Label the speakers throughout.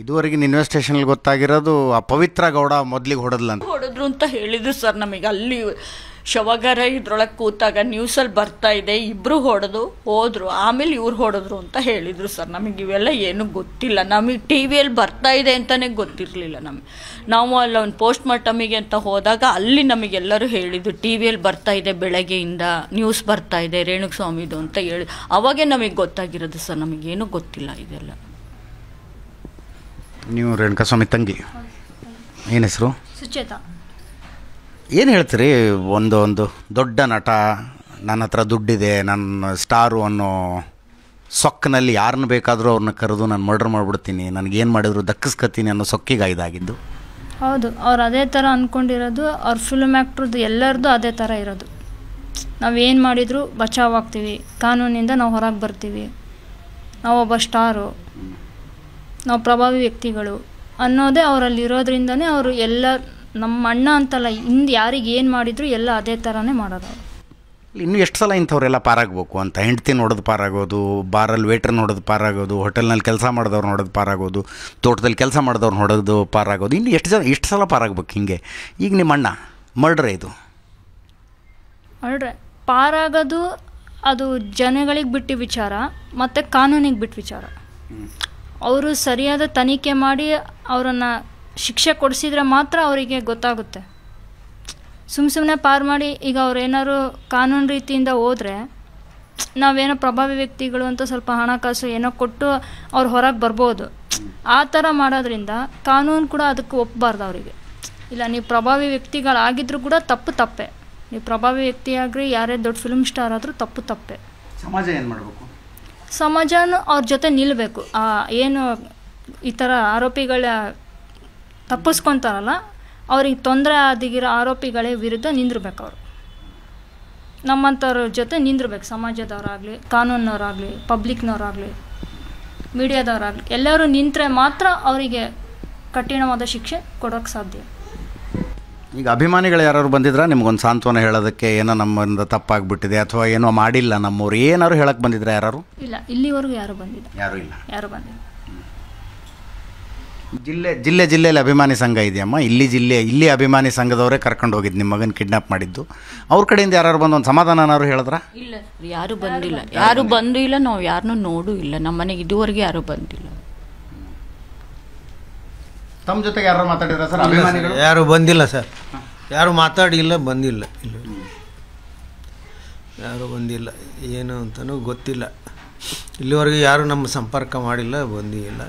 Speaker 1: ಇದುವರೆಗಿನ ಇನ್ವೆಸ್ಟೇಷನ್ ಗೊತ್ತಾಗಿರೋದು ಆ ಪವಿತ್ರ ಗೌಡ ಮೊದ್ಲಿಗೆ ಹೊಡೆದ್ಲ
Speaker 2: ಹೊಡೆದ್ರು ಅಂತ ಹೇಳಿದ್ರು ಸರ್ ನಮಗೆ ಅಲ್ಲಿ ಶವಗಾರ ಇದ್ರೊಳಗೆ ಕೂತಾಗ ನ್ಯೂಸಲ್ಲಿ ಬರ್ತಾ ಇದೆ ಇಬ್ರು ಹೊಡೆದು ಹೋದರು ಆಮೇಲೆ ಇವ್ರು ಹೊಡೆದ್ರು ಅಂತ ಹೇಳಿದರು ಸರ್ ನಮಗೆ ಇವೆಲ್ಲ ಏನೂ ಗೊತ್ತಿಲ್ಲ ನಮಗೆ ಟಿ ವಿಯಲ್ಲಿ ಬರ್ತಾ ಇದೆ ಅಂತಾನೆ ಗೊತ್ತಿರಲಿಲ್ಲ ನಮಗೆ ನಾವು ಅಲ್ಲಿ ಒಂದು ಪೋಸ್ಟ್ ಮಾರ್ಟಮಿಗೆ ಅಂತ ಹೋದಾಗ ಅಲ್ಲಿ ನಮಗೆಲ್ಲರೂ ಹೇಳಿದ್ರು ಟಿ ವಿಯಲ್ಲಿ ಬರ್ತಾ ಇದೆ ಬೆಳಗ್ಗೆಯಿಂದ ನ್ಯೂಸ್ ಬರ್ತಾ ಇದೆ ಸ್ವಾಮಿದು ಅಂತ ಹೇಳಿ ಅವಾಗೇ ನಮಗೆ ಗೊತ್ತಾಗಿರೋದು ಸರ್ ನಮಗೇನು ಗೊತ್ತಿಲ್ಲ ಇದೆಲ್ಲ
Speaker 1: ನೀವು ರೇಣುಕಾಸ್ವಾಮಿ ತಂಗಿ ಏನು ಹೆಸರು ಸುಚೇತ ಏನು ಹೇಳ್ತೀರಿ ಒಂದು ಒಂದು ದೊಡ್ಡ ನಟ ನನ್ನ ಹತ್ರ ದುಡ್ಡಿದೆ ನನ್ನ ಸ್ಟಾರು ಅನ್ನೋ ಸೊಕ್ಕನಲ್ಲಿ ಯಾರನ್ನ ಬೇಕಾದರೂ ಅವ್ರನ್ನ ಕರೆದು ನಾನು ಮರ್ಡರ್ ಮಾಡಿಬಿಡ್ತೀನಿ ನನಗೇನು ಮಾಡಿದ್ರು ದಕ್ಕಿಸ್ಕತ್ತೀನಿ ಅನ್ನೋ ಸೊಕ್ಕಿಗೆ ಇದಾಗಿದ್ದು
Speaker 3: ಹೌದು ಅವ್ರು ಅದೇ ಥರ ಅಂದ್ಕೊಂಡಿರೋದು ಅವ್ರ ಫಿಲ್ಮ್ ಆ್ಯಕ್ಟ್ರದ್ದು ಎಲ್ಲರದ್ದು ಅದೇ ಥರ ಇರೋದು ನಾವೇನು ಮಾಡಿದರೂ ಬಚಾವಾಗ್ತೀವಿ ಕಾನೂನಿಂದ ನಾವು ಹೊರಗೆ ಬರ್ತೀವಿ ನಾವು ಒಬ್ಬ ಸ್ಟಾರು ನಾವು ಪ್ರಭಾವಿ ವ್ಯಕ್ತಿಗಳು ಅನ್ನೋದೇ ಅವರಲ್ಲಿರೋದ್ರಿಂದನೇ ಅವರು ಎಲ್ಲ ನಮ್ಮ ಅಣ್ಣ ಅಂತಲ್ಲ ಹಿಂದೆ ಯಾರಿಗೆ ಏನು ಮಾಡಿದ್ರು ಎಲ್ಲ ಅದೇ ಥರನೇ ಮಾಡೋದು
Speaker 1: ಇನ್ನು ಎಷ್ಟು ಸಲ ಇಂಥವ್ರೆಲ್ಲ ಪಾರಾಗಬೇಕು ಅಂತ ಹೆಂಡ್ತಿ ನೋಡೋದು ಪಾರಾಗೋದು ಬಾರಲ್ಲಿ ವೇಟ್ರ್ ನೋಡೋದು ಪಾರಾಗೋದು ಹೋಟೆಲ್ನಲ್ಲಿ ಕೆಲಸ ಮಾಡಿದವ್ರು ನೋಡೋದು ಪಾರಾಗೋದು ತೋಟದಲ್ಲಿ ಕೆಲಸ ಮಾಡಿದವ್ರು ನೋಡೋದು ಪಾರಾಗೋದು ಇನ್ನು ಎಷ್ಟು ಜನ ಎಷ್ಟು ಸಲ ಪಾರಾಗಬೇಕು ಹಿಂಗೆ ಈಗ ನಿಮ್ಮ ಅಣ್ಣ ಮರ್ಡ್ರೆ ಇದು
Speaker 3: ಮರ್ಡ್ರೆ ಪಾರಾಗೋದು ಅದು ಜನಗಳಿಗೆ ಬಿಟ್ಟು ವಿಚಾರ ಮತ್ತು ಕಾನೂನಿಗೆ ಬಿಟ್ಟು ವಿಚಾರ ಅವರು ಸರಿಯಾದ ತನಿಖೆ ಮಾಡಿ ಅವರನ್ನು ಶಿಕ್ಷೆ ಕೊಡಿಸಿದ್ರೆ ಮಾತ್ರ ಅವರಿಗೆ ಗೊತ್ತಾಗುತ್ತೆ ಸುಮ್ಮ ಸುಮ್ಮನೆ ಪಾರು ಮಾಡಿ ಈಗ ಅವ್ರು ಕಾನೂನು ರೀತಿಯಿಂದ ಹೋದರೆ ನಾವೇನೋ ಪ್ರಭಾವಿ ವ್ಯಕ್ತಿಗಳು ಅಂತ ಸ್ವಲ್ಪ ಹಣಕಾಸು ಏನೋ ಕೊಟ್ಟು ಅವ್ರು ಹೊರಗೆ ಬರ್ಬೋದು ಆ ಥರ ಮಾಡೋದ್ರಿಂದ ಕಾನೂನು ಕೂಡ ಅದಕ್ಕೆ ಒಪ್ಪಬಾರ್ದು ಅವರಿಗೆ ಇಲ್ಲ ನೀವು ಪ್ರಭಾವಿ ವ್ಯಕ್ತಿಗಳಾಗಿದ್ರೂ ಕೂಡ ತಪ್ಪು ತಪ್ಪೆ ನೀವು ಪ್ರಭಾವಿ ವ್ಯಕ್ತಿಯಾಗ್ರಿ ಯಾರೇ ದೊಡ್ಡ ಫಿಲ್ಮ್ ಸ್ಟಾರ್ ಆದರೂ ತಪ್ಪು ತಪ್ಪೆ
Speaker 1: ಸಮಾಜ ಏನು ಮಾಡಬೇಕು
Speaker 3: ಸಮಾಜನೂ ಅವ್ರ ಜೊತೆ ನಿಲ್ಲಬೇಕು ಏನು ಈ ಥರ ಆರೋಪಿಗಳ ತಪ್ಪಿಸ್ಕೊತಾರಲ್ಲ ಅವ್ರಿಗೆ ತೊಂದರೆ ಆದಿಗಿರೋ ಆರೋಪಿಗಳೇ ವಿರುದ್ಧ ನಿಂದಿರ್ಬೇಕು ಅವರು ನಮ್ಮಂಥವ್ರ ಜೊತೆ ನಿಂದಿರ್ಬೇಕು ಸಮಾಜದವರಾಗಲಿ ಕಾನೂನವರಾಗಲಿ ಪಬ್ಲಿಕ್ನವರಾಗಲಿ ಮೀಡಿಯಾದವರಾಗಲಿ ಎಲ್ಲರೂ ನಿಂತರೆ ಮಾತ್ರ ಅವರಿಗೆ ಕಠಿಣವಾದ ಶಿಕ್ಷೆ ಕೊಡೋಕ್ಕೆ ಸಾಧ್ಯ
Speaker 1: ಈಗ ಅಭಿಮಾನಿಗಳು ಯಾರು ಬಂದಿದ್ರೆ ನಿಮ್ಗೊಂದು ಸಾಂತ್ವನ ಹೇಳೋದಕ್ಕೆ ಏನೋ ನಮ್ಮಿಂದ ತಪ್ಪಾಗ್ಬಿಟ್ಟಿದೆ ಅಥವಾ ಏನೋ ಮಾಡಿಲ್ಲ ನಮ್ಮವ್ರು ಏನಾದ್ರು ಹೇಳಕ್ ಬಂದಿದ್ರೆ ಯಾರು
Speaker 3: ಇಲ್ಲ ಇಲ್ಲಿವರೆಗೂ ಯಾರು ಬಂದಿಲ್ಲ ಯಾರು ಇಲ್ಲ ಯಾರು ಬಂದಿಲ್ಲ
Speaker 1: ಜಿಲ್ಲೆ ಜಿಲ್ಲೆ ಜಿಲ್ಲೆಯಲ್ಲಿ ಅಭಿಮಾನಿ ಸಂಘ ಇದೆಯಮ್ಮ ಇಲ್ಲಿ ಜಿಲ್ಲೆ ಇಲ್ಲಿ ಅಭಿಮಾನಿ ಸಂಘದವರೇ ಕರ್ಕೊಂಡು ಹೋಗಿದ್ದು ನಿಮ್ಮ ಮಗನ ಕಿಡ್ನಾಪ್ ಮಾಡಿದ್ದು ಅವ್ರ ಕಡೆಯಿಂದ ಯಾರು ಬಂದು ಒಂದು ಸಮಾಧಾನ ಹೇಳಿದ್ರ
Speaker 2: ಇಲ್ಲ ಯಾರು ಬಂದಿಲ್ಲ ಯಾರು ಬಂದು ಇಲ್ಲ ನಾವು ಯಾರನ್ನೂ ನೋಡು ಇಲ್ಲ ನಮ್ಮ ಮನೆಗೆ ಇದುವರೆಗೆ ಯಾರು ಬಂದಿಲ್ಲ
Speaker 1: ತಮ್ಮ ಜೊತೆಗೆ ಯಾರು ಮಾತಾಡಿದ್ರ ಸರ್ ಅಭಿಮಾನಿಗಳು ಯಾರು ಬಂದಿಲ್ಲ
Speaker 4: ಸರ್ ಯಾರು ಮಾತಾಡಿಲ್ಲ ಬಂದಿಲ್ಲ ಇಲ್ಲ ಯಾರು ಬಂದಿಲ್ಲ ಏನು ಅಂತಲೂ ಗೊತ್ತಿಲ್ಲ ಇಲ್ಲಿವರೆಗೂ ಯಾರು ನಮ್ಮ ಸಂಪರ್ಕ ಮಾಡಿಲ್ಲ ಬಂದಿಲ್ಲ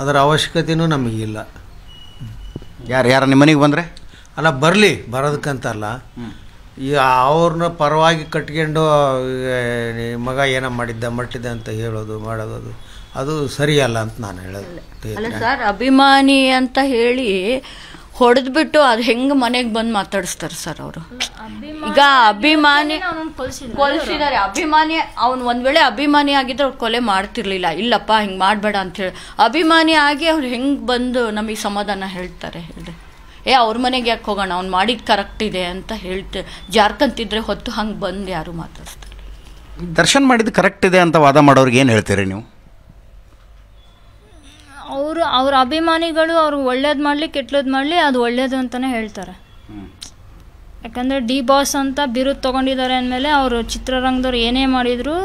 Speaker 4: ಅದರ ಅವಶ್ಯಕತೆಯೂ ನಮಗಿಲ್ಲ ಯಾರು ಯಾರು ನಿಮ್ಮ ಮನೆಗೆ ಬಂದರೆ ಅಲ್ಲ ಬರಲಿ ಬರೋದಕ್ಕಂತಲ್ಲ ಈ ಅವ್ರನ್ನ ಪರವಾಗಿ ಕಟ್ಕೊಂಡು ಮಗ ಏನೋ ಮಾಡಿದ್ದ ಮಟ್ಟಿದ್ದ ಅಂತ ಹೇಳೋದು ಮಾಡೋದು ಅದು ಸರಿಯಲ್ಲ ಅಂತ ನಾನು ಅಲ್ಲ ಸರ್
Speaker 2: ಅಭಿಮಾನಿ ಅಂತ ಹೇಳಿ ಹೊಡೆದ್ಬಿಟ್ಟು ಅದು ಹೆಂಗ್ ಮನೆಗೆ ಬಂದು ಮಾತಾಡಿಸ್ತಾರೆ ಸರ್ ಅವರು ಈಗ ಅಭಿಮಾನಿ ಕೊಲ್ಸಿದ್ದಾರೆ ಅಭಿಮಾನಿ ಅವ್ನು ಒಂದ್ ವೇಳೆ ಅಭಿಮಾನಿ ಆಗಿದ್ರೆ ಅವ್ರು ಕೊಲೆ ಮಾಡ್ತಿರ್ಲಿಲ್ಲ ಇಲ್ಲಪ್ಪ ಮಾಡ್ಬೇಡ ಮಾಡಬೇಡ ಹೇಳಿ ಅಭಿಮಾನಿ ಆಗಿ ಅವ್ರು ಹೆಂಗ್ ಬಂದು ನಮಗೆ ಸಮಾಧಾನ ಹೇಳ್ತಾರೆ ಹೇಳಿದೆ ಏ ಅವ್ರ ಮನೆಗೆ ಯಾಕೆ ಹೋಗೋಣ ಅವ್ನು ಮಾಡಿದ್ದು ಕರೆಕ್ಟ್ ಇದೆ ಅಂತ ಹೇಳ್ತೆ ಜಾರ್ಕಂತಿದ್ರೆ ಹೊತ್ತು ಹಂಗೆ ಬಂದು ಯಾರು ಮಾತಾಡ್ತಾರೆ
Speaker 1: ದರ್ಶನ್ ಮಾಡಿದ್ದು ಕರೆಕ್ಟ್ ಇದೆ ಅಂತ ವಾದ ಮಾಡೋರಿಗೆ ಏನು ಹೇಳ್ತೀರಿ ನೀವು
Speaker 3: ಅವರು ಅವ್ರ ಅಭಿಮಾನಿಗಳು ಅವ್ರು ಒಳ್ಳೇದು ಮಾಡಲಿ ಕೆಟ್ಟದ್ದು ಮಾಡಲಿ ಅದು ಒಳ್ಳೇದು ಅಂತಲೇ ಹೇಳ್ತಾರೆ ಯಾಕಂದರೆ ಡಿ ಬಾಸ್ ಅಂತ ಬಿರುದು ತೊಗೊಂಡಿದ್ದಾರೆ ಅಂದಮೇಲೆ ಅವರು ಚಿತ್ರರಂಗದವ್ರು ಏನೇ ಮಾಡಿದರೂ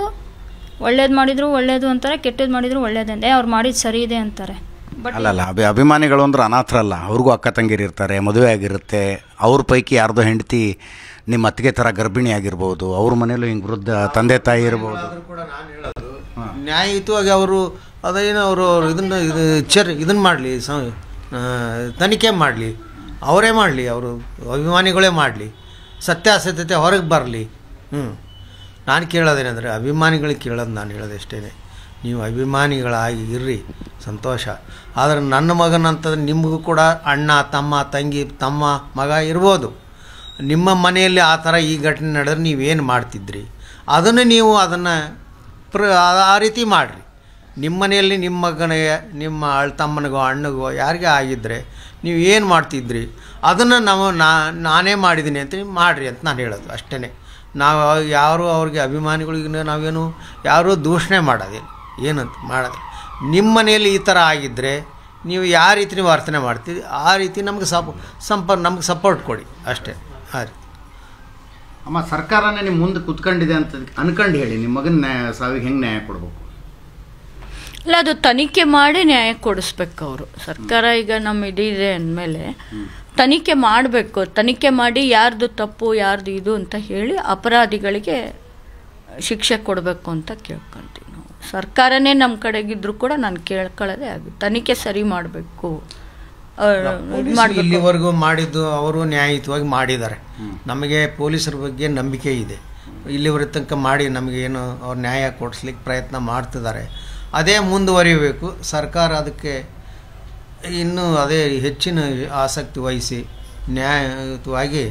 Speaker 3: ಒಳ್ಳೇದು ಮಾಡಿದ್ರು ಒಳ್ಳೇದು ಅಂತಾರೆ ಕೆಟ್ಟದ್ದು ಮಾಡಿದ್ರು ಒಳ್ಳೇದಂತೆ ಅವ್ರು ಮಾಡಿದ್ದು ಸರಿ ಇದೆ ಅಂತಾರೆ
Speaker 1: ಬಟ್ ಅಲ್ಲಲ್ಲ ಅಭಿ ಅಭಿಮಾನಿಗಳು ಅಂದ್ರೆ ಅನಾಥರಲ್ಲ ಅವ್ರಿಗೂ ಅಕ್ಕ ತಂಗಿರು ಇರ್ತಾರೆ ಮದುವೆ ಆಗಿರುತ್ತೆ ಅವ್ರ ಪೈಕಿ ಯಾರ್ದೋ ಹೆಂಡತಿ ನಿಮ್ಮ ಅತ್ತಿಗೆ ಥರ ಗರ್ಭಿಣಿ ಆಗಿರ್ಬೋದು ಅವ್ರ ಮನೇಲೂ ಹಿಂಗೆ ವೃದ್ಧ ತಂದೆ ತಾಯಿ ಇರ್ಬೋದು
Speaker 4: ನ್ಯಾಯಯುತವಾಗಿ ಅವರು ಅದೇನು ಅವರು ಇದನ್ನು ಇದು ಚರ್ ಇದನ್ನು ಮಾಡಲಿ ಸ ತನಿಖೆ ಮಾಡಲಿ ಅವರೇ ಮಾಡಲಿ ಅವರು ಅಭಿಮಾನಿಗಳೇ ಮಾಡಲಿ ಸತ್ಯಾಸತ್ಯತೆ ಹೊರಗೆ ಬರಲಿ ಹ್ಞೂ ನಾನು ಕೇಳೋದೇನೆಂದರೆ ಅಭಿಮಾನಿಗಳಿಗೆ ಕೇಳೋದು ನಾನು ಹೇಳೋದಷ್ಟೇ ನೀವು ಅಭಿಮಾನಿಗಳಾಗಿ ಇರ್ರಿ ಸಂತೋಷ ಆದರೆ ನನ್ನ ಮಗನಂತಂದ್ರೆ ನಿಮಗೂ ಕೂಡ ಅಣ್ಣ ತಮ್ಮ ತಂಗಿ ತಮ್ಮ ಮಗ ಇರ್ಬೋದು ನಿಮ್ಮ ಮನೆಯಲ್ಲಿ ಆ ಥರ ಈ ಘಟನೆ ನಡೆದ್ರೆ ನೀವೇನು ಮಾಡ್ತಿದ್ರಿ ಅದನ್ನು ನೀವು ಅದನ್ನು ಪ್ರ ಆ ರೀತಿ ಮಾಡಿರಿ ನಿಮ್ಮ ಮನೆಯಲ್ಲಿ ನಿಮ್ಮ ಮಗನಿಗೆ ನಿಮ್ಮ ತಮ್ಮನಿಗೋ ಅಣ್ಣಗೋ ಯಾರಿಗೆ ಆಗಿದ್ದರೆ ನೀವು ಏನು ಮಾಡ್ತಿದ್ರಿ ಅದನ್ನು ನಾವು ನಾನೇ ಮಾಡಿದ್ದೀನಿ ಅಂತ ಮಾಡಿರಿ ಅಂತ ನಾನು ಹೇಳೋದು ಅಷ್ಟೇ ನಾವು ಯಾರು ಅವ್ರಿಗೆ ಅಭಿಮಾನಿಗಳಿಗೆ ನಾವೇನು ಯಾರೂ ದೂಷಣೆ ಮಾಡೋದಿಲ್ಲ ಏನಂತ ಮಾಡೋದು ನಿಮ್ಮ ಮನೆಯಲ್ಲಿ ಈ ಥರ ಆಗಿದ್ದರೆ ನೀವು ಯಾವ ರೀತಿ ನೀವು ವರ್ತನೆ ಮಾಡ್ತೀರಿ ಆ ರೀತಿ ನಮಗೆ ಸಪ ಸಂಪ ನಮ್ಗೆ ಸಪೋರ್ಟ್ ಕೊಡಿ ಅಷ್ಟೇ ಆ ರೀತಿ ಅಮ್ಮ ಸರ್ಕಾರನೇ ನಿಮ್ಮ ಮುಂದೆ ಕುತ್ಕೊಂಡಿದೆ ಅಂತ ಅನ್ಕಂಡು ಹೇಳಿ
Speaker 1: ನಿಮ್ಮ ಮಗನ ನ್ಯಾಯ ಸಾವಿಗೆ ಹೆಂಗೆ ನ್ಯಾಯ ಕೊಡ್ಬೇಕು
Speaker 2: ಇಲ್ಲ ಅದು ತನಿಖೆ ಮಾಡಿ ನ್ಯಾಯ ಕೊಡಿಸ್ಬೇಕು ಅವರು ಸರ್ಕಾರ ಈಗ ನಮ್ಮ ಇದಿದೆ ಅಂದಮೇಲೆ ತನಿಖೆ ಮಾಡಬೇಕು ತನಿಖೆ ಮಾಡಿ ಯಾರ್ದು ತಪ್ಪು ಯಾರ್ದು ಇದು ಅಂತ ಹೇಳಿ ಅಪರಾಧಿಗಳಿಗೆ ಶಿಕ್ಷೆ ಕೊಡಬೇಕು ಅಂತ ಕೇಳ್ಕೊತೀವಿ ನಾವು ಸರ್ಕಾರನೇ ನಮ್ಮ ಕಡೆಗಿದ್ರು ಕೂಡ ನಾನು ಕೇಳ್ಕೊಳ್ಳೋದೇ ಅದು ತನಿಖೆ ಸರಿ ಮಾಡಬೇಕು
Speaker 4: ಇಲ್ಲಿವರೆಗೂ ಮಾಡಿದ್ದು ಅವರು ನ್ಯಾಯಯುತವಾಗಿ ಮಾಡಿದ್ದಾರೆ ನಮಗೆ ಪೊಲೀಸರ ಬಗ್ಗೆ ನಂಬಿಕೆ ಇದೆ ಇಲ್ಲಿವರೆಗೆ ತನಕ ಮಾಡಿ ನಮಗೇನು ಅವ್ರು ನ್ಯಾಯ ಕೊಡಿಸ್ಲಿಕ್ಕೆ ಪ್ರಯತ್ನ ಮಾಡ್ತಿದ್ದಾರೆ ಅದೇ ಮುಂದುವರಿಯಬೇಕು ಸರ್ಕಾರ ಅದಕ್ಕೆ ಇನ್ನೂ ಅದೇ ಹೆಚ್ಚಿನ ಆಸಕ್ತಿ ವಹಿಸಿ ನ್ಯಾಯಯುತವಾಗಿ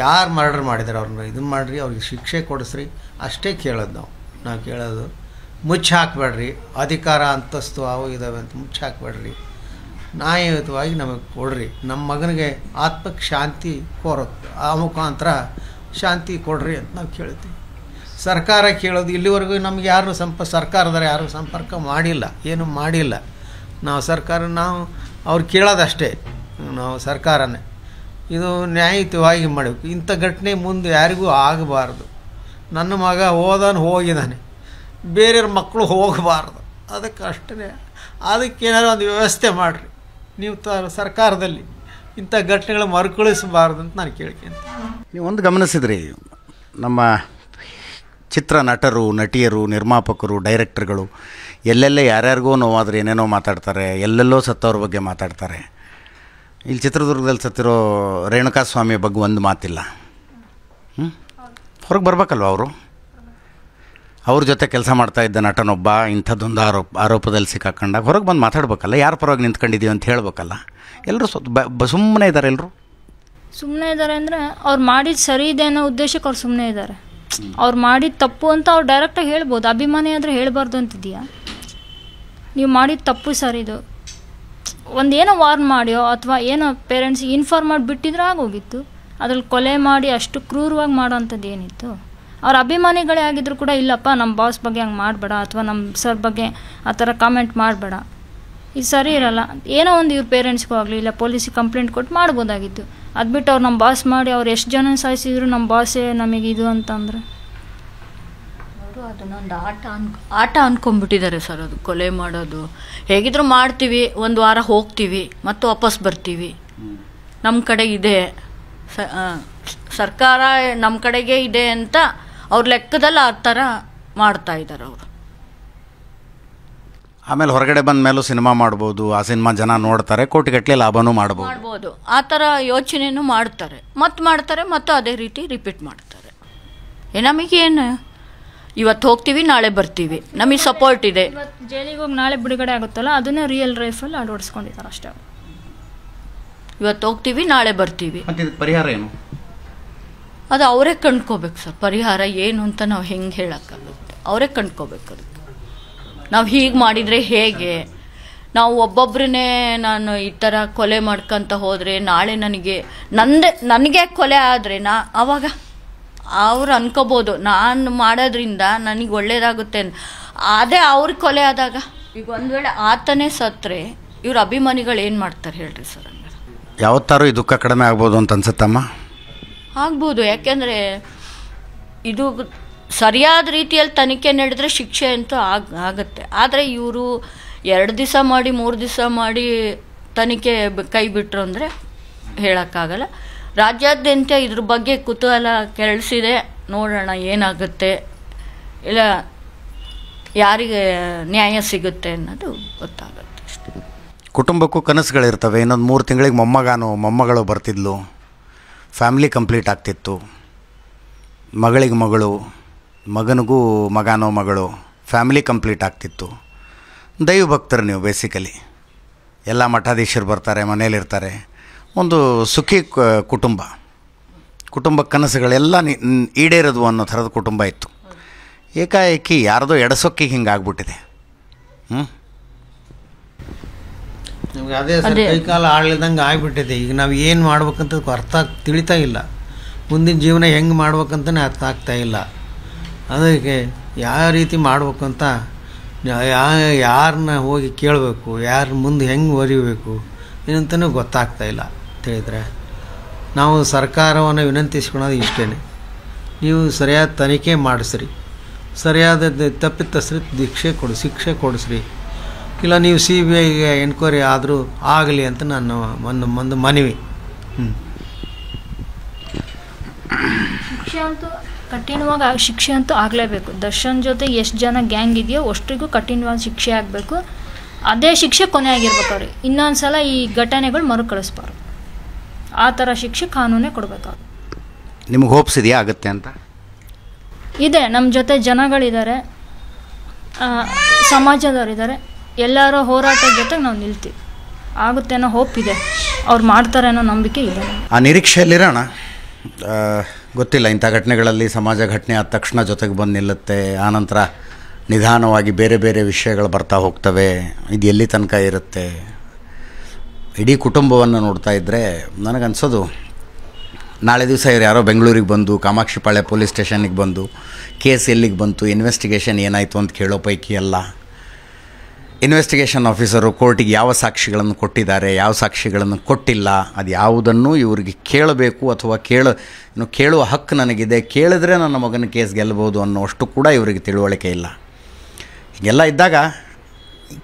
Speaker 4: ಯಾರು ಮರ್ಡರ್ ಮಾಡಿದ್ರೆ ಅವ್ರನ್ನ ಇದನ್ನ ಮಾಡಿರಿ ಅವ್ರಿಗೆ ಶಿಕ್ಷೆ ಕೊಡಿಸ್ರಿ ಅಷ್ಟೇ ಕೇಳೋದು ನಾವು ನಾವು ಕೇಳೋದು ಮುಚ್ಚಿ ಹಾಕಬೇಡ್ರಿ ಅಧಿಕಾರ ಅಂತಸ್ತು ಅವು ಇದಾವೆ ಅಂತ ಮುಚ್ಚಿ ಹಾಕಬೇಡ್ರಿ ನ್ಯಾಯಯುತವಾಗಿ ನಮಗೆ ಕೊಡ್ರಿ ನಮ್ಮ ಮಗನಿಗೆ ಆತ್ಮಕ್ಕೆ ಶಾಂತಿ ಕೋರತ್ತೆ ಆ ಮುಖಾಂತರ ಶಾಂತಿ ಕೊಡ್ರಿ ಅಂತ ನಾವು ಕೇಳ್ತೀವಿ ಸರ್ಕಾರ ಕೇಳೋದು ಇಲ್ಲಿವರೆಗೂ ನಮ್ಗೆ ಯಾರು ಸಂಪ ಸರ್ಕಾರದವ್ರು ಯಾರು ಸಂಪರ್ಕ ಮಾಡಿಲ್ಲ ಏನು ಮಾಡಿಲ್ಲ ನಾವು ಸರ್ಕಾರ ನಾವು ಅವ್ರು ಕೇಳೋದಷ್ಟೇ ನಾವು ಸರ್ಕಾರನೇ ಇದು ನ್ಯಾಯಯುತವಾಗಿ ಮಾಡಬೇಕು ಇಂಥ ಘಟನೆ ಮುಂದೆ ಯಾರಿಗೂ ಆಗಬಾರ್ದು ನನ್ನ ಮಗ ಹೋದನು ಹೋಗಿದ್ದಾನೆ ಬೇರೆಯವ್ರ ಮಕ್ಕಳು ಹೋಗಬಾರ್ದು ಅದಕ್ಕೆ ಅಷ್ಟೇ ಅದಕ್ಕೇನಾದ್ರು ಒಂದು ವ್ಯವಸ್ಥೆ ಮಾಡಿರಿ ನೀವು ತ ಸರ್ಕಾರದಲ್ಲಿ ಇಂಥ ಘಟನೆಗಳು ಮರುಕಳಿಸಬಾರ್ದು ಅಂತ ನಾನು ಕೇಳ್ತೀನಿ
Speaker 1: ನೀವು ಒಂದು ಗಮನಿಸಿದ್ರಿ ನಮ್ಮ ಚಿತ್ರ ನಟರು ನಟಿಯರು ನಿರ್ಮಾಪಕರು ಡೈರೆಕ್ಟರ್ಗಳು ಎಲ್ಲೆಲ್ಲೇ ಯಾರ್ಯಾರಿಗೋ ನೋವಾದ್ರೆ ಏನೇನೋ ಮಾತಾಡ್ತಾರೆ ಎಲ್ಲೆಲ್ಲೋ ಸತ್ತವ್ರ ಬಗ್ಗೆ ಮಾತಾಡ್ತಾರೆ ಇಲ್ಲಿ ಚಿತ್ರದುರ್ಗದಲ್ಲಿ ಸತ್ತಿರೋ ರೇಣುಕಾ ಸ್ವಾಮಿ ಬಗ್ಗೆ ಒಂದು ಮಾತಿಲ್ಲ ಹ್ಞೂ ಹೊರಗೆ ಬರಬೇಕಲ್ವ ಅವರು ಅವ್ರ ಜೊತೆ ಕೆಲಸ ಮಾಡ್ತಾ ಇದ್ದ ನಟನೊಬ್ಬ ಇಂಥದ್ದೊಂದು ಆರೋಪ ಆರೋಪದಲ್ಲಿ ಸಿಕ್ಕಾಕೊಂಡಾಗ ಹೊರಗೆ ಬಂದು ಮಾತಾಡ್ಬೇಕಲ್ಲ ಯಾರು ಪರವಾಗಿ ನಿಂತ್ಕೊಂಡಿದ್ದೀವಿ ಅಂತ ಹೇಳಬೇಕಲ್ಲ ಎಲ್ಲರೂ ಸ್ವಲ್ಪ ಸುಮ್ಮನೆ ಇದ್ದಾರೆ ಎಲ್ಲರೂ
Speaker 3: ಸುಮ್ಮನೆ ಇದ್ದಾರೆ ಅಂದರೆ ಅವ್ರು ಮಾಡಿದ್ದು ಸರಿ ಇದೆ ಅನ್ನೋ ಉದ್ದೇಶಕ್ಕೆ ಅವ್ರು ಸುಮ್ಮನೆ ಇದ್ದಾರೆ ಅವ್ರು ಮಾಡಿದ ತಪ್ಪು ಅಂತ ಅವ್ರು ಡೈರೆಕ್ಟಾಗಿ ಹೇಳ್ಬೋದು ಅಭಿಮಾನಿ ಆದರೆ ಹೇಳಬಾರ್ದು ಅಂತಿದೆಯಾ ನೀವು ಮಾಡಿದ ತಪ್ಪು ಸರ್ ಇದು ಒಂದು ಏನೋ ವಾರ್ನ್ ಮಾಡ್ಯೋ ಅಥವಾ ಏನೋ ಪೇರೆಂಟ್ಸಿಗೆ ಇನ್ಫಾರ್ಮ್ ಮಾಡಿ ಆಗೋಗಿತ್ತು ಅದ್ರಲ್ಲಿ ಕೊಲೆ ಮಾಡಿ ಅಷ್ಟು ಕ್ರೂರವಾಗಿ ಅಂಥದ್ದು ಏನಿತ್ತು ಅವ್ರ ಅಭಿಮಾನಿಗಳೇ ಆಗಿದ್ರು ಕೂಡ ಇಲ್ಲಪ್ಪ ನಮ್ಮ ಬಾಸ್ ಬಗ್ಗೆ ಹಂಗೆ ಮಾಡಬೇಡ ಅಥವಾ ನಮ್ಮ ಸರ್ ಬಗ್ಗೆ ಆ ಥರ ಕಾಮೆಂಟ್ ಮಾಡಬೇಡ ಇದು ಸರಿ ಇರಲ್ಲ ಏನೋ ಒಂದು ಇವ್ರ ಪೇರೆಂಟ್ಸ್ಗೂ ಆಗಲಿ ಇಲ್ಲ ಪೊಲೀಸಿಗೆ ಕಂಪ್ಲೇಂಟ್ ಕೊಟ್ಟು ಮಾಡ್ಬೋದಾಗಿತ್ತು ಅದು ಬಿಟ್ಟು ಅವ್ರು ನಮ್ಮ ಬಾಸ್ ಮಾಡಿ ಅವ್ರು ಎಷ್ಟು ಜನ ಸಾಯಿಸಿದ್ರು ನಮ್ಮ ಬಾಸೇ ನಮಗೆ ಇದು ಅಂತಂದರೆ
Speaker 2: ಅವರು ಅದನ್ನೊಂದು ಆಟ ಅನ್ ಆಟ ಅನ್ಕೊಂಬಿಟ್ಟಿದ್ದಾರೆ ಸರ್ ಅದು ಕೊಲೆ ಮಾಡೋದು ಹೇಗಿದ್ರು ಮಾಡ್ತೀವಿ ಒಂದು ವಾರ ಹೋಗ್ತೀವಿ ಮತ್ತು ವಾಪಸ್ ಬರ್ತೀವಿ ನಮ್ಮ ಕಡೆ ಇದೆ ಸರ್ಕಾರ ನಮ್ಮ ಕಡೆಗೆ ಇದೆ ಅಂತ ಅವ್ರ ಲೆಕ್ಕದಲ್ಲಿ ಆ ಥರ ಮಾಡ್ತಾ ಇದ್ದಾರೆ ಅವರು
Speaker 1: ಆಮೇಲೆ ಹೊರಗಡೆ ಬಂದ ಮೇಲೂ ಸಿನಿಮಾ ಮಾಡ್ಬೋದು ಆ ಸಿನಿಮಾ ಜನ ನೋಡ್ತಾರೆ ಕೋಟಿಗಟ್ಟಲೆ ಲಾಭನೂ ಮಾಡ್ಬೋದು
Speaker 2: ಮಾಡ್ಬೋದು ಆ ಥರ ಯೋಚನೆಯೂ ಮಾಡ್ತಾರೆ ಮತ್ತೆ ಮಾಡ್ತಾರೆ ಮತ್ತು ಅದೇ ರೀತಿ ರಿಪೀಟ್ ಮಾಡ್ತಾರೆ ಏ ನಮಗೇನು ಇವತ್ತು ಹೋಗ್ತೀವಿ ನಾಳೆ ಬರ್ತೀವಿ ನಮಗೆ ಸಪೋರ್ಟ್ ಇದೆ
Speaker 3: ಜೈಲಿಗೆ ಹೋಗಿ ನಾಳೆ ಬಿಡುಗಡೆ ಆಗುತ್ತಲ್ಲ ಅದನ್ನೇ ರಿಯಲ್ ಲೈಫಲ್ಲಿ
Speaker 2: ಅಳವಡಿಸ್ಕೊಂಡಿದ್ದಾರೆ ಅಷ್ಟೇ ಇವತ್ತು ಹೋಗ್ತೀವಿ ನಾಳೆ ಬರ್ತೀವಿ ಪರಿಹಾರ ಏನು ಅದು ಅವರೇ ಕಂಡ್ಕೋಬೇಕು ಸರ್ ಪರಿಹಾರ ಏನು ಅಂತ ನಾವು ಹೆಂಗೆ ಹೇಳೋಕ್ಕಾಗುತ್ತೆ ಅವರೇ ಕಂಡ್ಕೋಬೇಕು ಅದು ನಾವು ಹೀಗೆ ಮಾಡಿದರೆ ಹೇಗೆ ನಾವು ಒಬ್ಬೊಬ್ಬರನ್ನೇ ನಾನು ಈ ಥರ ಕೊಲೆ ಮಾಡ್ಕೊತ ಹೋದರೆ ನಾಳೆ ನನಗೆ ನಂದೇ ನನಗೆ ಕೊಲೆ ಆದರೆ ನಾ ಆವಾಗ ಅವ್ರು ಅನ್ಕೋಬೋದು ನಾನು ಮಾಡೋದ್ರಿಂದ ನನಗೆ ಒಳ್ಳೇದಾಗುತ್ತೆ ಅದೇ ಅವ್ರ ಕೊಲೆ ಆದಾಗ ಈಗ ಒಂದು ವೇಳೆ ಆತನೇ ಸತ್ತರೆ ಇವ್ರ ಅಭಿಮಾನಿಗಳು ಏನು ಮಾಡ್ತಾರೆ ಹೇಳ್ರಿ ಸರ್
Speaker 1: ಯಾವತ್ತಾರು ಯಾವತ್ತಾರು ದುಃಖ ಕಡಿಮೆ ಆಗ್ಬೋದು ಅಂತ ಅನ್ಸುತ್ತಮ್ಮ
Speaker 2: ಆಗ್ಬೋದು ಯಾಕೆಂದರೆ ಇದು ಸರಿಯಾದ ರೀತಿಯಲ್ಲಿ ತನಿಖೆ ನಡೆದರೆ ಶಿಕ್ಷೆ ಅಂತೂ ಆಗ ಆಗುತ್ತೆ ಆದರೆ ಇವರು ಎರಡು ದಿವಸ ಮಾಡಿ ಮೂರು ದಿವಸ ಮಾಡಿ ತನಿಖೆ ಕೈ ಬಿಟ್ಟರು ಅಂದರೆ ಹೇಳೋಕ್ಕಾಗಲ್ಲ ರಾಜ್ಯಾದ್ಯಂತ ಇದ್ರ ಬಗ್ಗೆ ಕುತೂಹಲ ಕೆರಳಿಸಿದೆ ನೋಡೋಣ ಏನಾಗುತ್ತೆ ಇಲ್ಲ ಯಾರಿಗೆ ನ್ಯಾಯ ಸಿಗುತ್ತೆ ಅನ್ನೋದು ಗೊತ್ತಾಗುತ್ತೆ
Speaker 1: ಕುಟುಂಬಕ್ಕೂ ಕನಸುಗಳಿರ್ತವೆ ಇನ್ನೊಂದು ಮೂರು ತಿಂಗಳಿಗೆ ಮೊಮ್ಮಗಾನು ಮೊಮ್ಮಗಳು ಬರ್ತಿದ್ಲು ಫ್ಯಾಮ್ಲಿ ಕಂಪ್ಲೀಟ್ ಆಗ್ತಿತ್ತು ಮಗಳಿಗೆ ಮಗಳು ಮಗನಿಗೂ ಮಗನೋ ಮಗಳು ಫ್ಯಾಮಿಲಿ ಕಂಪ್ಲೀಟ್ ಆಗ್ತಿತ್ತು ದೈವ ಭಕ್ತರು ನೀವು ಬೇಸಿಕಲಿ ಎಲ್ಲ ಮಠಾಧೀಶರು ಬರ್ತಾರೆ ಮನೇಲಿರ್ತಾರೆ ಒಂದು ಸುಖಿ ಕುಟುಂಬ ಕುಟುಂಬ ಕನಸುಗಳೆಲ್ಲ ಈಡೇರೋದು ಅನ್ನೋ ಥರದ ಕುಟುಂಬ ಇತ್ತು ಏಕಾಏಕಿ ಯಾರದೋ ಎಡಸೊಕ್ಕಿಗೆ ಹಿಂಗೆ ಆಗ್ಬಿಟ್ಟಿದೆ ಹ್ಞೂ
Speaker 4: ನಮ್ಗೆ ಅದೇ ಸರ್ ಕೈಕಾಲ ಆಳಿದಂಗೆ ಆಗಿಬಿಟ್ಟಿದೆ ಈಗ ನಾವು ಏನು ಮಾಡ್ಬೇಕಂತ ಅರ್ಥ ತಿಳಿತಾ ಇಲ್ಲ ಮುಂದಿನ ಜೀವನ ಹೆಂಗೆ ಮಾಡ್ಬೇಕಂತಲೇ ಅರ್ಥ ಆಗ್ತಾ ಇಲ್ಲ ಅದಕ್ಕೆ ಯಾವ ರೀತಿ ಮಾಡಬೇಕು ಅಂತ ಯಾರನ್ನ ಹೋಗಿ ಕೇಳಬೇಕು ಯಾರ ಮುಂದೆ ಹೆಂಗೆ ಒರಿಬೇಕು ಏನಂತಲೂ ಗೊತ್ತಾಗ್ತಾ ಇಲ್ಲ ತಿಳಿದ್ರೆ ನಾವು ಸರ್ಕಾರವನ್ನು ವಿನಂತಿಸ್ಕೊಳೋದು ಇಷ್ಟೇ ನೀವು ಸರಿಯಾದ ತನಿಖೆ ಮಾಡಿಸ್ರಿ ಸರಿಯಾದ ತಪ್ಪಿತಸ್ರಿ ದೀಕ್ಷೆ ಕೊಡಿ ಶಿಕ್ಷೆ ಕೊಡಿಸ್ರಿ ಇಲ್ಲ ನೀವು ಸಿ ಬಿ ಐಗೆ ಎನ್ಕ್ವೈರಿ ಆದರೂ ಆಗಲಿ ಅಂತ ನಾನು ಒಂದು ಒಂದು ಮನವಿ ಹ್ಞೂ
Speaker 3: ಕಠಿಣವಾಗಿ ಶಿಕ್ಷೆ ಅಂತೂ ಆಗಲೇಬೇಕು ದರ್ಶನ್ ಜೊತೆ ಎಷ್ಟು ಜನ ಗ್ಯಾಂಗ್ ಇದೆಯೋ ಅಷ್ಟಿಗೂ ಕಠಿಣವಾದ ಶಿಕ್ಷೆ ಆಗಬೇಕು ಅದೇ ಶಿಕ್ಷೆ ಕೊನೆ ಆಗಿರ್ಬೇಕು ಅವ್ರಿಗೆ ಇನ್ನೊಂದು ಸಲ ಈ ಘಟನೆಗಳು ಮರುಕಳಿಸ್ಬಾರ್ದು ಆ ಥರ ಶಿಕ್ಷೆ ಕಾನೂನೇ ಕೊಡಬೇಕು ನಿಮಗೆ
Speaker 1: ನಿಮ್ಗೆ ಹೋಪ್ಸ್ ಇದೆಯಾ ಆಗುತ್ತೆ ಅಂತ
Speaker 3: ಇದೆ ನಮ್ಮ ಜೊತೆ ಜನಗಳಿದ್ದಾರೆ ಸಮಾಜದವರಿದ್ದಾರೆ ಎಲ್ಲರ ಹೋರಾಟದ ಜೊತೆಗೆ ನಾವು ನಿಲ್ತೀವಿ ಆಗುತ್ತೆ ಅನ್ನೋ ಹೋಪ್ ಇದೆ ಅವ್ರು ಮಾಡ್ತಾರೆ ಅನ್ನೋ ನಂಬಿಕೆ ಇದೆ
Speaker 1: ಆ ನಿರೀಕ್ಷೆಯಲ್ಲಿರೋಣ ಗೊತ್ತಿಲ್ಲ ಇಂಥ ಘಟನೆಗಳಲ್ಲಿ ಸಮಾಜ ಘಟನೆ ಆದ ತಕ್ಷಣ ಜೊತೆಗೆ ಬಂದು ನಿಲ್ಲುತ್ತೆ ಆನಂತರ ನಿಧಾನವಾಗಿ ಬೇರೆ ಬೇರೆ ವಿಷಯಗಳು ಬರ್ತಾ ಹೋಗ್ತವೆ ಇದು ಎಲ್ಲಿ ತನಕ ಇರುತ್ತೆ ಇಡೀ ಕುಟುಂಬವನ್ನು ನೋಡ್ತಾ ಇದ್ದರೆ ನನಗನ್ಸೋದು ನಾಳೆ ದಿವಸ ಇವರು ಯಾರೋ ಬೆಂಗಳೂರಿಗೆ ಬಂದು ಕಾಮಾಕ್ಷಿಪಾಳೆ ಪೊಲೀಸ್ ಸ್ಟೇಷನಿಗೆ ಬಂದು ಕೇಸ್ ಎಲ್ಲಿಗೆ ಬಂತು ಇನ್ವೆಸ್ಟಿಗೇಷನ್ ಏನಾಯಿತು ಅಂತ ಕೇಳೋ ಪೈಕಿ ಅಲ್ಲ ಇನ್ವೆಸ್ಟಿಗೇಷನ್ ಆಫೀಸರು ಕೋರ್ಟಿಗೆ ಯಾವ ಸಾಕ್ಷಿಗಳನ್ನು ಕೊಟ್ಟಿದ್ದಾರೆ ಯಾವ ಸಾಕ್ಷಿಗಳನ್ನು ಕೊಟ್ಟಿಲ್ಲ ಅದು ಯಾವುದನ್ನು ಇವರಿಗೆ ಕೇಳಬೇಕು ಅಥವಾ ಕೇಳ ಕೇಳುವ ಹಕ್ಕು ನನಗಿದೆ ಕೇಳಿದ್ರೆ ನನ್ನ ಮಗನ ಕೇಸ್ ಗೆಲ್ಲಬಹುದು ಅನ್ನೋಷ್ಟು ಕೂಡ ಇವರಿಗೆ ತಿಳುವಳಿಕೆ ಇಲ್ಲ ಹೀಗೆಲ್ಲ ಇದ್ದಾಗ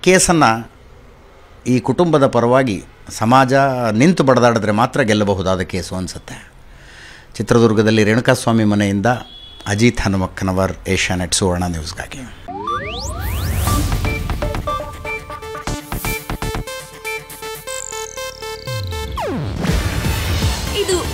Speaker 1: ಕೇಸನ್ನು ಈ ಕುಟುಂಬದ ಪರವಾಗಿ ಸಮಾಜ ನಿಂತು ಬಡದಾಡಿದ್ರೆ ಮಾತ್ರ ಗೆಲ್ಲಬಹುದಾದ ಕೇಸು ಅನಿಸುತ್ತೆ ಚಿತ್ರದುರ್ಗದಲ್ಲಿ ರೇಣುಕಾಸ್ವಾಮಿ ಮನೆಯಿಂದ ಅಜಿತ್ ಹನುಮಕ್ಕನವರ್ ಏಷ್ಯಾನೆಟ್ ಸುವರ್ಣ ನ್ಯೂಸ್ಗಾಗಿ